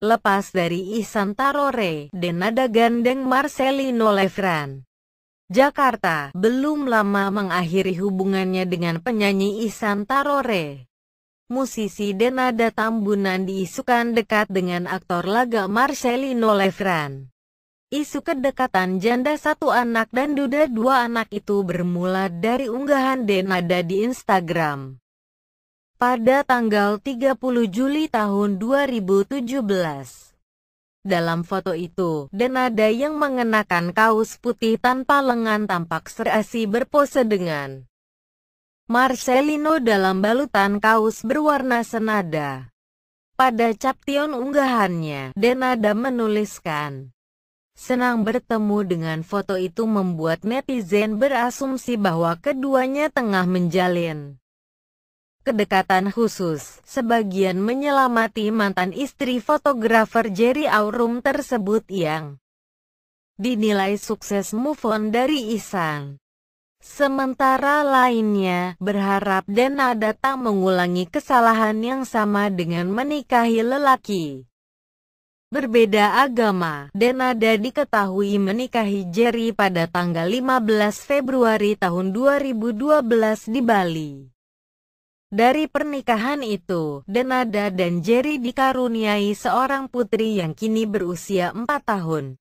lepas dari Ihsan Tarore, Denada Gandeng Marcelino Lefran. Jakarta, belum lama mengakhiri hubungannya dengan penyanyi Ihsan Tarore. Musisi Denada Tambunan diisukan dekat dengan aktor laga Marcelino Lefran. Isu kedekatan janda satu anak dan duda dua anak itu bermula dari unggahan Denada di Instagram pada tanggal 30 Juli tahun 2017. Dalam foto itu, Denada yang mengenakan kaos putih tanpa lengan tampak serasi berpose dengan Marcelino dalam balutan kaos berwarna senada. Pada caption unggahannya, Denada menuliskan, Senang bertemu dengan foto itu membuat netizen berasumsi bahwa keduanya tengah menjalin kedekatan khusus. Sebagian menyelamati mantan istri fotografer Jerry Aurum tersebut yang dinilai sukses move on dari Isang. Sementara lainnya berharap Dena datang mengulangi kesalahan yang sama dengan menikahi lelaki berbeda agama. Denada diketahui menikahi Jerry pada tanggal 15 Februari tahun 2012 di Bali. Dari pernikahan itu, Denada dan Jerry dikaruniai seorang putri yang kini berusia 4 tahun.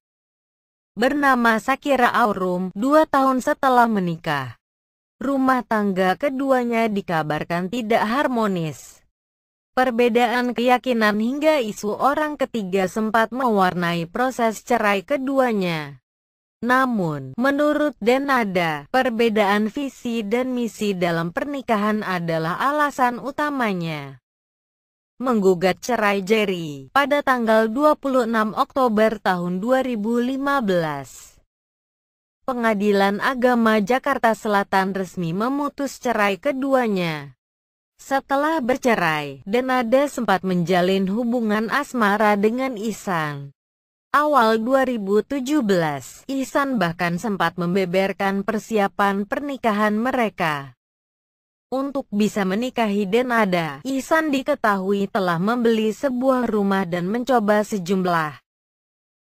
Bernama Sakira Aurum, dua tahun setelah menikah. Rumah tangga keduanya dikabarkan tidak harmonis. Perbedaan keyakinan hingga isu orang ketiga sempat mewarnai proses cerai keduanya. Namun, menurut Denada, perbedaan visi dan misi dalam pernikahan adalah alasan utamanya. Menggugat cerai Jerry pada tanggal 26 Oktober tahun 2015. Pengadilan Agama Jakarta Selatan resmi memutus cerai keduanya. Setelah bercerai, Denada sempat menjalin hubungan asmara dengan Isan. Awal 2017, Ihsan bahkan sempat membeberkan persiapan pernikahan mereka. Untuk bisa menikahi Denada, Ihsan diketahui telah membeli sebuah rumah dan mencoba sejumlah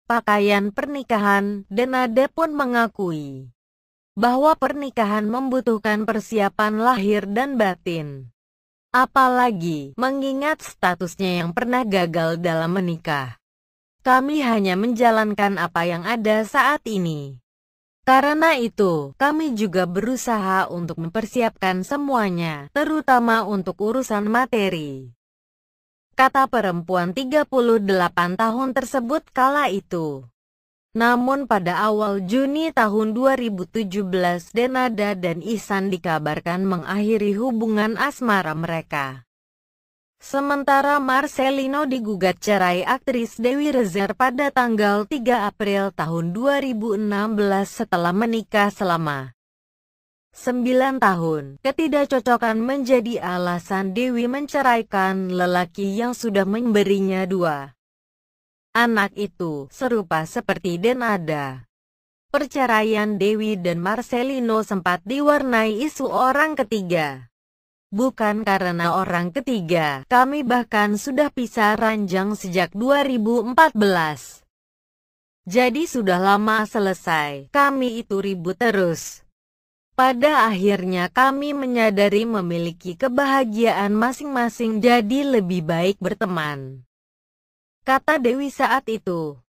pakaian pernikahan. Denada pun mengakui bahwa pernikahan membutuhkan persiapan lahir dan batin. Apalagi, mengingat statusnya yang pernah gagal dalam menikah. Kami hanya menjalankan apa yang ada saat ini. Karena itu, kami juga berusaha untuk mempersiapkan semuanya, terutama untuk urusan materi. Kata perempuan 38 tahun tersebut kala itu. Namun pada awal Juni tahun 2017, Denada dan Ihsan dikabarkan mengakhiri hubungan asmara mereka. Sementara Marcelino digugat cerai aktris Dewi Rezer pada tanggal 3 April tahun 2016 setelah menikah selama 9 tahun. Ketidakcocokan menjadi alasan Dewi menceraikan lelaki yang sudah memberinya dua anak itu, serupa seperti Denada. Perceraian Dewi dan Marcelino sempat diwarnai isu orang ketiga bukan karena orang ketiga. Kami bahkan sudah pisah ranjang sejak 2014. Jadi sudah lama selesai, kami itu ribut terus. Pada akhirnya kami menyadari memiliki kebahagiaan masing-masing jadi lebih baik berteman. Kata Dewi saat itu.